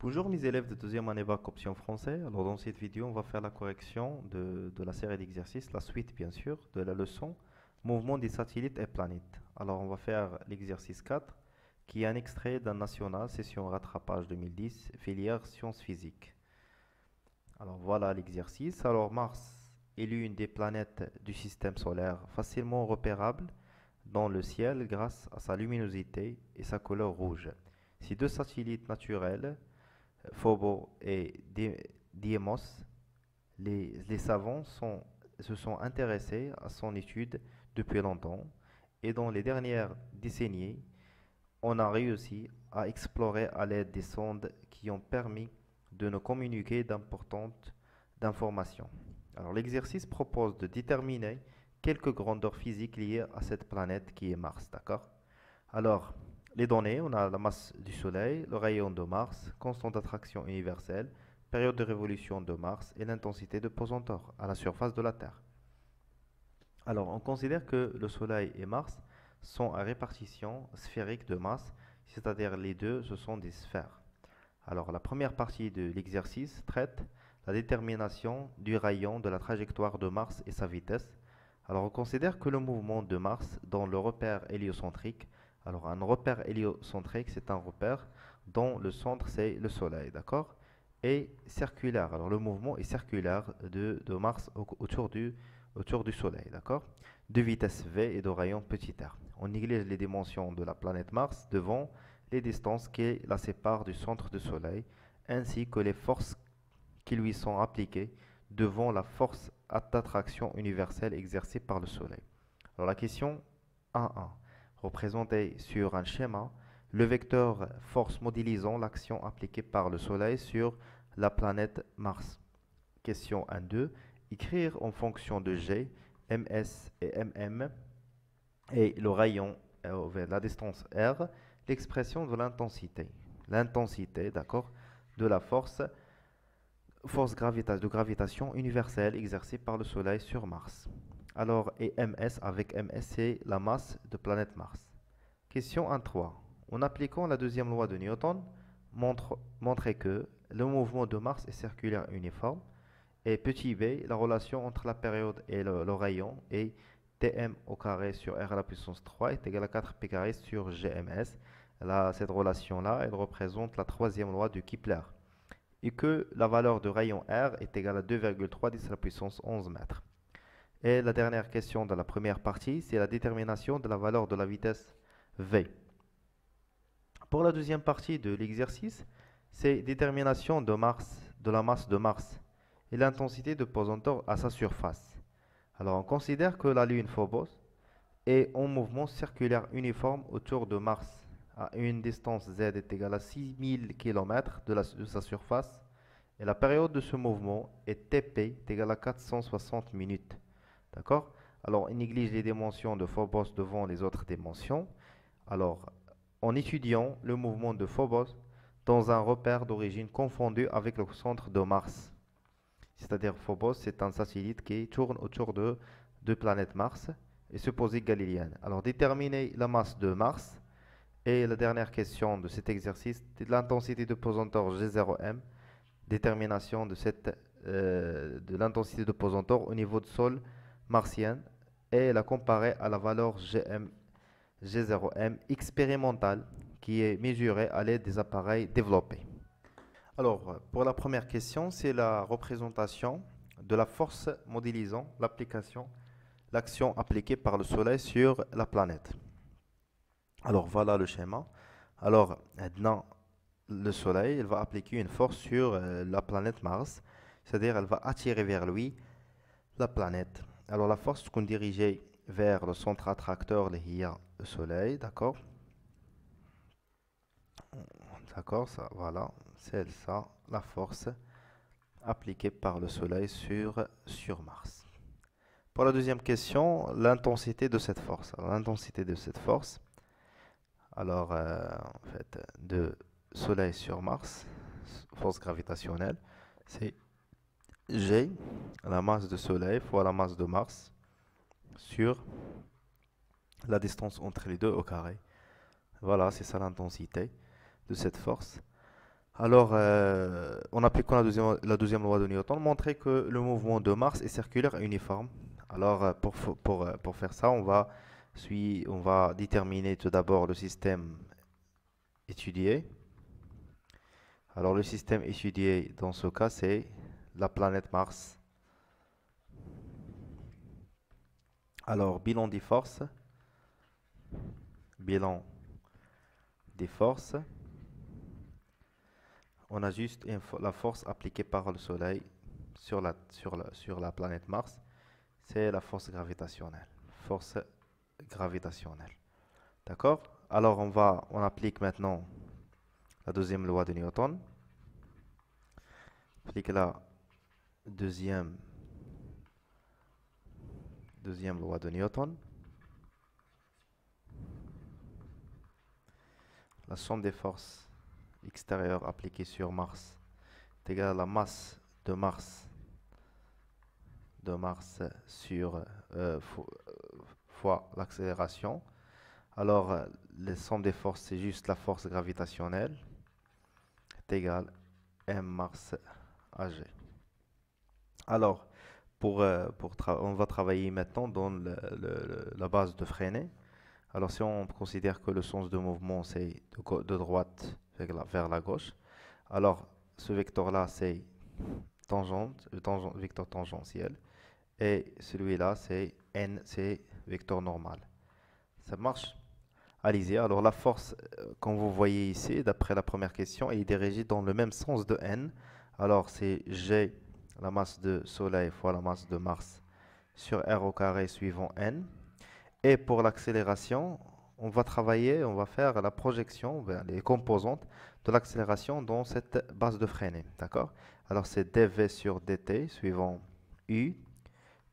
Bonjour mes élèves de deuxième année bac option français. Alors dans cette vidéo, on va faire la correction de, de la série d'exercices, la suite bien sûr, de la leçon mouvement des satellites et planètes. Alors on va faire l'exercice 4 qui est un extrait d'un national session rattrapage 2010 filière sciences physiques. Alors voilà l'exercice. Alors Mars est l'une des planètes du système solaire facilement repérable dans le ciel grâce à sa luminosité et sa couleur rouge. Ces deux satellites naturels, Phobos et Deimos, les, les savants sont, se sont intéressés à son étude depuis longtemps et dans les dernières décennies, on a réussi à explorer à l'aide des sondes qui ont permis de nous communiquer d'importantes informations. Alors l'exercice propose de déterminer quelques grandeurs physiques liées à cette planète qui est Mars, d'accord Alors, les données, on a la masse du Soleil, le rayon de Mars, constante d'attraction universelle, période de révolution de Mars et l'intensité de pesanteur à la surface de la Terre. Alors, on considère que le Soleil et Mars sont à répartition sphérique de masse, c'est-à-dire les deux, ce sont des sphères. Alors la première partie de l'exercice traite la détermination du rayon de la trajectoire de Mars et sa vitesse. Alors on considère que le mouvement de Mars dans le repère héliocentrique, alors un repère héliocentrique c'est un repère dont le centre c'est le Soleil, d'accord est circulaire, alors le mouvement est circulaire de, de Mars autour du autour du Soleil, d'accord De vitesse V et de rayon petit r. On néglige les dimensions de la planète Mars devant les distances qui la séparent du centre du Soleil, ainsi que les forces qui lui sont appliquées devant la force d'attraction universelle exercée par le Soleil. Alors la question 1.1. Représentée sur un schéma, le vecteur force modélisant l'action appliquée par le Soleil sur la planète Mars. Question 1.2 écrire en fonction de G, MS et MM, et le rayon vers euh, la distance R, l'expression de l'intensité. L'intensité, d'accord, de la force, force de gravitation universelle exercée par le Soleil sur Mars. Alors, et MS avec MS, c'est la masse de planète Mars. Question 1.3. En appliquant la deuxième loi de Newton, montrez montrer que le mouvement de Mars est circulaire uniforme, et petit b, la relation entre la période et le, rayon est Tm au carré sur R à la puissance 3 est égal à 4P sur GMS. cette relation-là, elle représente la troisième loi de Kepler. Et que la valeur de rayon R est égale à 2,3 10 à la puissance 11 mètres. Et la dernière question de la première partie, c'est la détermination de la valeur de la vitesse V. Pour la deuxième partie de l'exercice, c'est détermination de, Mars, de la masse de Mars et l'intensité de phobos à sa surface. Alors on considère que la Lune Phobos est en mouvement circulaire uniforme autour de Mars à une distance z est égale à 6000 km de, de, sa surface et la période de ce mouvement est TP est égale à 460 minutes. D'accord Alors, on néglige les dimensions de Phobos devant les autres dimensions. Alors, en étudiant le mouvement de Phobos dans un repère d'origine confondu avec le centre de Mars c'est-à-dire Phobos, c'est un satellite qui tourne autour de deux planètes Mars et se poser galiléenne. Alors, déterminer la masse de Mars et la dernière question de cet exercice, est l'intensité de pesanteur G0m, détermination de, cette, euh, de l'intensité de pesanteur au niveau du sol martien et la comparer à la valeur GM, G0m expérimentale qui est mesurée à l'aide des appareils développés. Alors, pour la première question, c'est la représentation de la force modélisant l'application, l'action appliquée par le Soleil sur la planète. Alors, voilà le schéma. Alors, maintenant, le Soleil, va appliquer une force sur euh, la planète Mars, c'est-à-dire elle va attirer vers lui la planète. Alors, la force qu'on dirigeait vers le centre attracteur, le Soleil, d'accord D'accord, ça, voilà, c'est ça la force appliquée par le Soleil sur, sur Mars. Pour la deuxième question, l'intensité de cette force. L'intensité de cette force, alors euh, en fait, de Soleil sur Mars, force gravitationnelle, c'est G, la masse de Soleil fois la masse de Mars, sur la distance entre les deux au carré. Voilà, c'est ça l'intensité de cette force. Alors, euh, on applique appliquant la deuxième, la deuxième loi de Newton, montrer que le mouvement de Mars est circulaire et uniforme. Alors, euh, euh, pour, faire ça, on va, on va déterminer tout d'abord le système étudié. Alors, le système étudié dans ce cas, c'est la planète Mars. Alors, bilan des forces. Bilan des forces on a juste la force appliquée par le Soleil sur la, planète Mars, c'est la force gravitationnelle. Force gravitationnelle. D'accord Alors, on, va, on applique maintenant la deuxième loi de Newton. Applique la deuxième loi de Newton. La somme des forces extérieur appliqué sur Mars est égal à la masse de Mars de Mars sur euh, euh, fois l'accélération. Alors, euh, le la somme des forces, c'est juste la force gravitationnelle est égale M Mars AG. Alors, pour, pour on va travailler maintenant dans la base de Freinet. Alors si on considère que le sens de mouvement c'est de, droite vers la, gauche, alors ce vecteur-là c'est tangente, le euh, vecteur tangentiel, et celui-là c'est n, c'est vecteur normal. Ça marche Alizé, alors la force, euh, comme vous voyez ici, d'après la première question, est dirigée dans le même sens de n. Alors c'est G, la masse de Soleil, fois la masse de Mars, sur R au carré suivant n. Et pour l'accélération, on va travailler, on va faire la projection, les composantes de l'accélération dans cette base de freinée. D'accord Alors c'est dv sur dt suivant u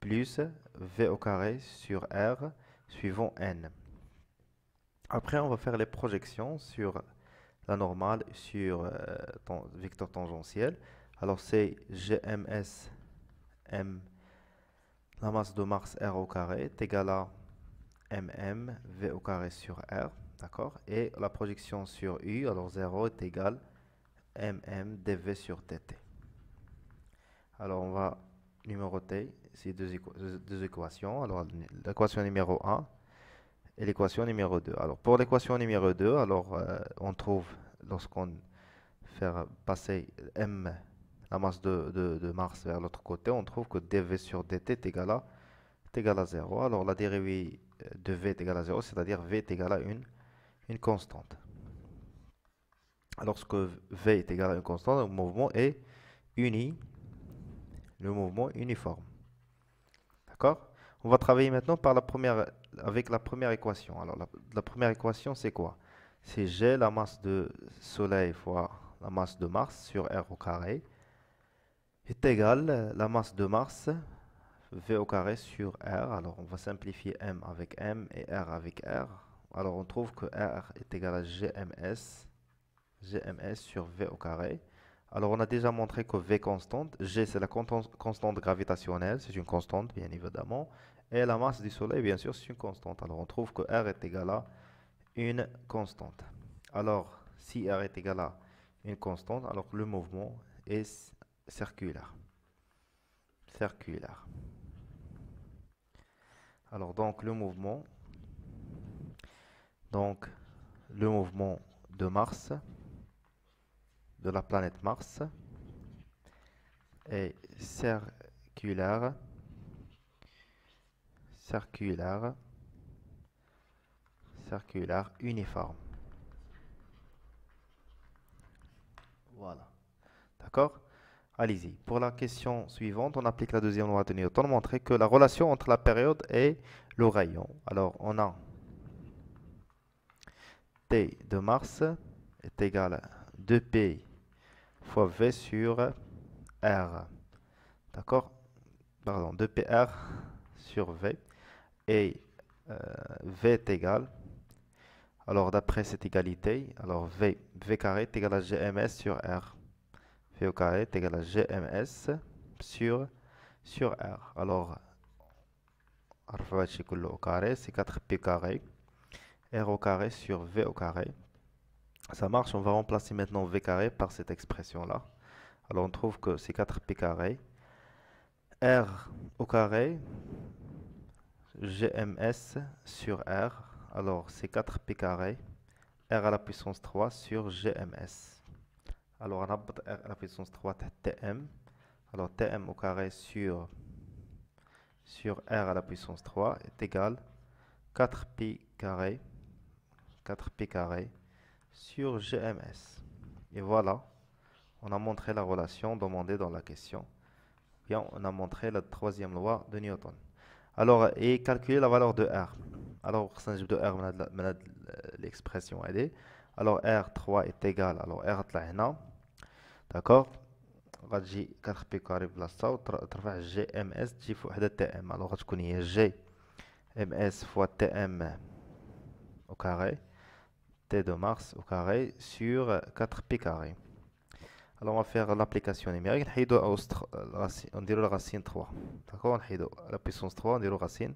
plus v au carré sur r suivant n. Après, on va faire les projections sur la normale, sur le euh, vecteur tangentiel. Alors c'est gms m la masse de Mars r au carré est égale à mm v au carré sur r, d'accord Et la projection sur u, alors 0 est égal mm dv sur dt. Alors on va numéroter ces deux, équations. Alors l'équation numéro 1 et l'équation numéro 2. Alors pour l'équation numéro 2, alors euh, on trouve lorsqu'on fait passer m la masse de, Mars vers l'autre côté, on trouve que dv sur dt est égal à, égal à 0. Alors la dérivée de v est égal à 0, c'est-à-dire v est égal à une, une constante. Lorsque v est égal à une constante, le mouvement est uni, le mouvement uniforme. D'accord On va travailler maintenant par la première, avec la première équation. Alors, la, première équation, c'est quoi C'est g, la masse de Soleil fois la masse de Mars sur R au carré, est égale la masse de Mars V au carré sur R. Alors on va simplifier M avec M et R avec R. Alors on trouve que R est égal à GMS, GMS sur V au carré. Alors on a déjà montré que V constante, G c'est la constante gravitationnelle, c'est une constante bien évidemment. Et la masse du Soleil bien sûr c'est une constante. Alors on trouve que R est égal à une constante. Alors si R est égal à une constante, alors le mouvement est circulaire. Circulaire. Alors donc le mouvement, donc le mouvement de Mars, de la planète Mars, est circulaire, circulaire, circulaire uniforme. Voilà. D'accord Allez-y. Pour la question suivante, on applique la deuxième loi de Newton, montrer que la relation entre la période et le rayon. Alors, on a T de Mars est égal à 2P fois V sur R. D'accord Pardon, 2PR sur V. Et euh, V est égal. Alors, d'après cette égalité, alors V, v carré est égal à GMS sur R. V au carré est égal à GMS sur, sur R. Alors, au carré, c'est 4P carré. R au carré sur V au carré. Ça marche, on va remplacer maintenant V carré par cette expression-là. Alors, on trouve que c'est 4P carré. R au carré, GMS sur R. Alors, c'est 4P carré, R à la puissance 3 sur GMS. Alors, on a la puissance 3 Tm. Alors, Tm au carré sur, sur R à la puissance 3 est égal 4pi carré, 4pi carré sur GMS. Et voilà, on a montré la relation demandée dans la question. Bien, on a montré la troisième loi de Newton. Alors, et calculer la valeur de R. Alors, de R, on a l'expression, elle alors R3 est égal, alors R طلع هنا va غتجي 4 pi بلاصتها وترفع جي On va تجي GMS. وحده تي ام الوغ غتكون هي جي va اس GMS fois TM au carré t de mars au carré sur 4pi carré alors on va faire l'application numérique on dit la racine 3 d'accord on la puissance 3 on dit la racine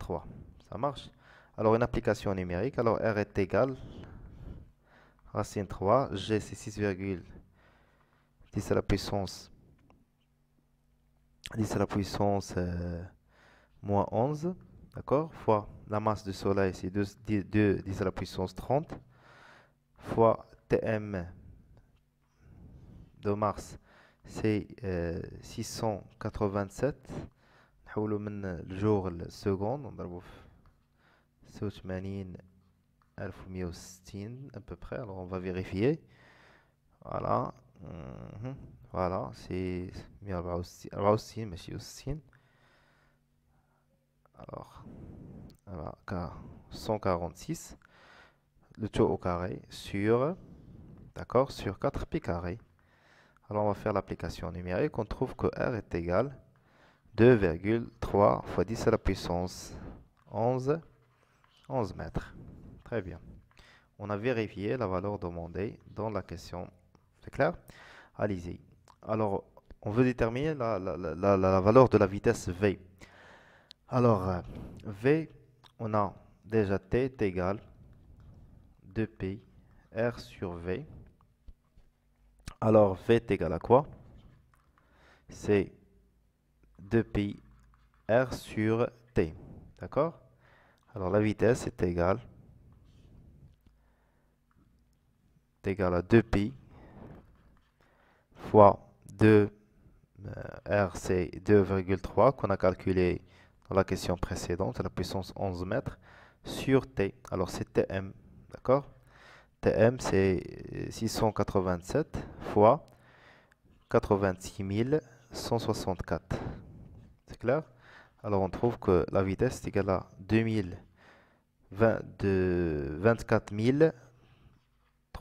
3 ça marche alors une application numérique alors r est égal Racine 3, g c'est 6,10 à la puissance 10 à la puissance euh, moins 11, d'accord, fois la masse du Soleil, c'est 2, 10 à la puissance 30, fois Tm de Mars, c'est euh, 687, le jour, la seconde, on va 1160 à peu près. Alors on va vérifier. Voilà. Mhm. Voilà, c'est 1460, mais 60. Alors, 146, le taux au carré sur, d'accord, sur 4 pi carré. Alors on va faire l'application numérique, on trouve que R est égal 2,3 fois 10 à la puissance 11, 11 mètres. Très bien. On a vérifié la valeur demandée dans la question. C'est clair Allez-y. Alors, on veut déterminer la, valeur de la vitesse V. Alors, V, on a déjà T est égal 2pi R sur V. Alors, V est égal à quoi C'est 2pi R sur T. D'accord Alors, la vitesse est égale égal à 2pi fois 2 RC 2,3 qu'on a calculé dans la question précédente à la puissance 11 mètres sur T. Alors c'est TM, d'accord TM c'est 687 fois 86 164. C'est clair Alors on trouve que la vitesse est égale à 2000 20,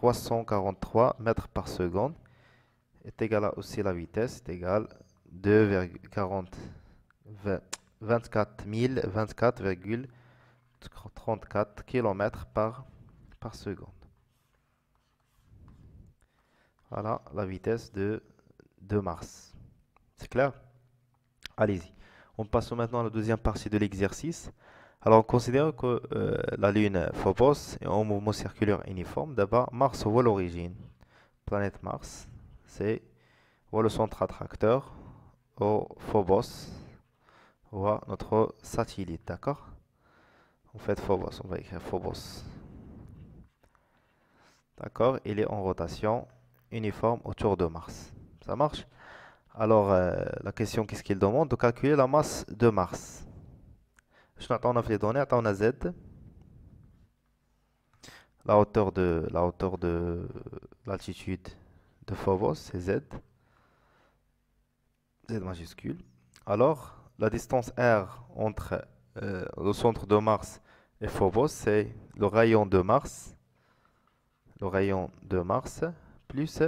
343 mètres par seconde est égal à aussi la vitesse est égale 2,40 24 24,34 km par, par seconde. Voilà la vitesse de, de Mars. C'est clair Allez-y. On passe maintenant à la deuxième partie de l'exercice. Alors, considérons que euh, la Lune Phobos est en mouvement circulaire uniforme. D'abord, Mars voit l'origine. Planète Mars, c'est le centre attracteur au Phobos, voit notre satellite, d'accord En fait, Phobos, on va écrire Phobos. D'accord Il est en rotation uniforme autour de Mars. Ça marche Alors, euh, la question, qu'est-ce qu'il demande De calculer la masse de Mars on a في لي on a z. la hauteur de la hauteur de l'altitude de Phobos, c'est z, z majuscule. Alors, la distance r entre le euh, centre de Mars et Phobos, c'est le rayon de Mars, le rayon de Mars plus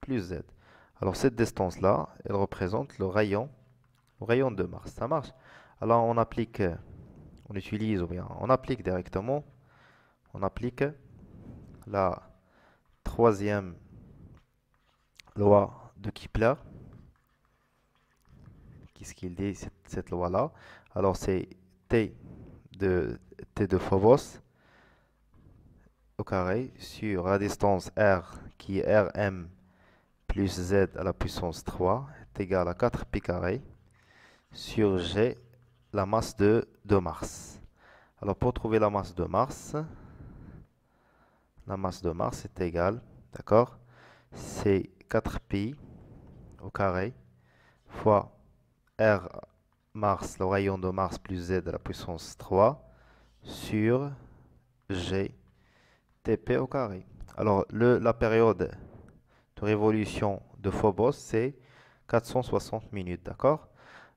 plus z. Alors cette distance là, elle représente le rayon, le rayon de Mars. Ça marche. Alors on applique on utilise ou bien on applique directement, on applique la troisième loi de Kepler. Qu'est-ce qu'il dit cette, loi-là Alors c'est T de T au carré sur la distance R qui est Rm plus Z à la puissance 3 est égal à 4 pi carré sur G la masse de, de Mars. Alors pour trouver la masse de Mars, la masse de Mars est égale, d'accord C'est 4pi au carré fois R Mars, le rayon de Mars plus Z à la puissance 3 sur G TP au carré. Alors le, la période de révolution de Phobos, c'est 460 minutes, d'accord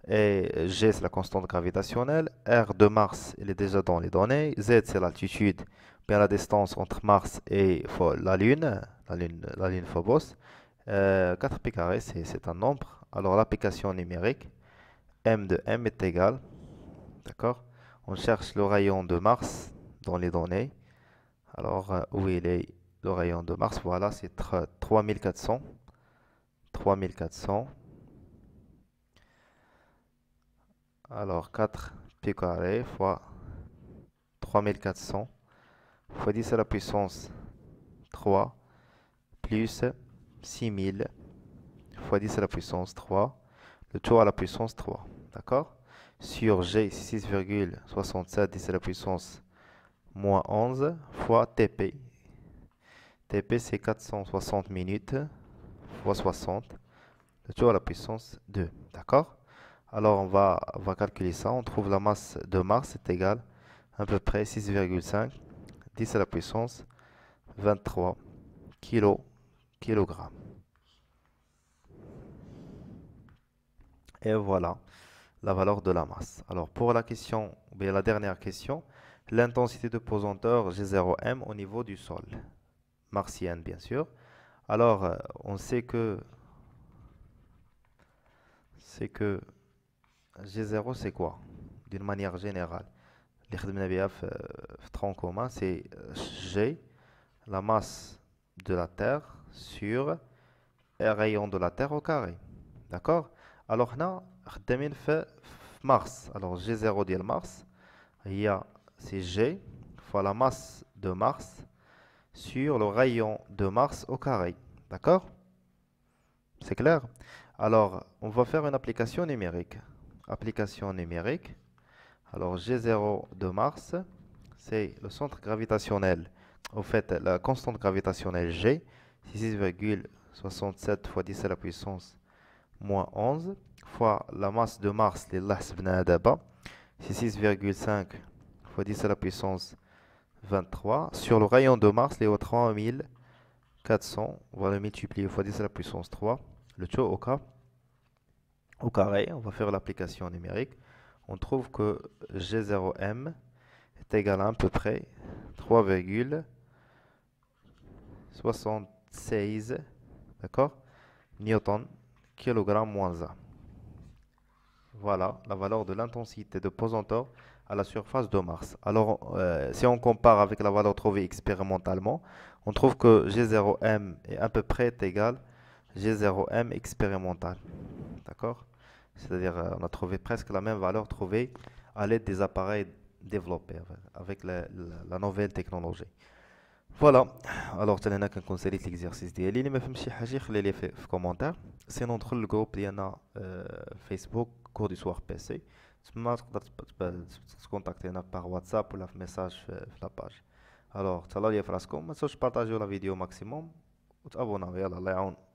et euh, G c'est la constante gravitationnelle, R de Mars il est déjà dans les données, Z c'est l'altitude, bien la distance entre Mars et la Lune, la Lune, Phobos, 4P euh, carré c'est un nombre, alors l'application numérique, M de M est égal, d'accord, on cherche le rayon de Mars dans les données, alors oui, euh, où est le rayon de Mars, voilà c'est 3400, 3400, Alors 4 pi carré fois 3400 fois 10 à la puissance 3 plus 6000 fois 10 à la puissance 3, le tour à la puissance 3, d'accord Sur G, 6,67 10 à la puissance moins 11 fois TP. TP, c'est 460 minutes fois 60, le tour à la puissance 2, d'accord alors on va, calculer ça. On trouve la masse de Mars est égale à peu près 6,5 10 à la puissance 23 kg Et voilà la valeur de la masse. Alors pour la question, la dernière question, l'intensité de pesanteur G0M au niveau du sol, martienne bien sûr. Alors euh, on sait que c'est que G0, c'est quoi D'une manière générale, les euh, tronc commun, c'est G, euh, la masse de la Terre sur le rayon de la Terre au carré. D'accord Alors, là, on fait Mars. Alors, G0 de Mars, c'est G fois la masse de Mars sur le rayon de Mars au carré. D'accord C'est clair Alors, on va faire une application numérique application numérique. Alors G0 de Mars, c'est le centre gravitationnel, au fait la constante gravitationnelle G, 6,67 fois 10 à la puissance moins 11, fois la masse de Mars, les Adaba, 6,5 fois 10 à la puissance 23. Sur le rayon de Mars, les 3400, on va le multiplier fois 10 à la puissance 3, le taux au cas au carré, on va faire l'application numérique, on trouve que G0M est égal à à peu près 3,76 d'accord Newton kilogramme moins 1. Voilà la valeur de l'intensité de pesanteur à la surface de Mars. Alors, euh, si on compare avec la valeur trouvée expérimentalement, on trouve que G0M est à peu près égal à G0M expérimental. D'accord c'est-à-dire euh, on a trouvé presque la même valeur trouvée à l'aide des appareils développés avec la, nouvelle technologie. Voilà. Alors, je vous conseille l'exercice de si vous avez des questions, les commentaires. C'est notre le groupe, il a euh, Facebook, cours du soir PC. Vous pouvez contacter hein, par WhatsApp ou le message sur euh, la page. Alors, je là la vidéo au maximum. abonnez à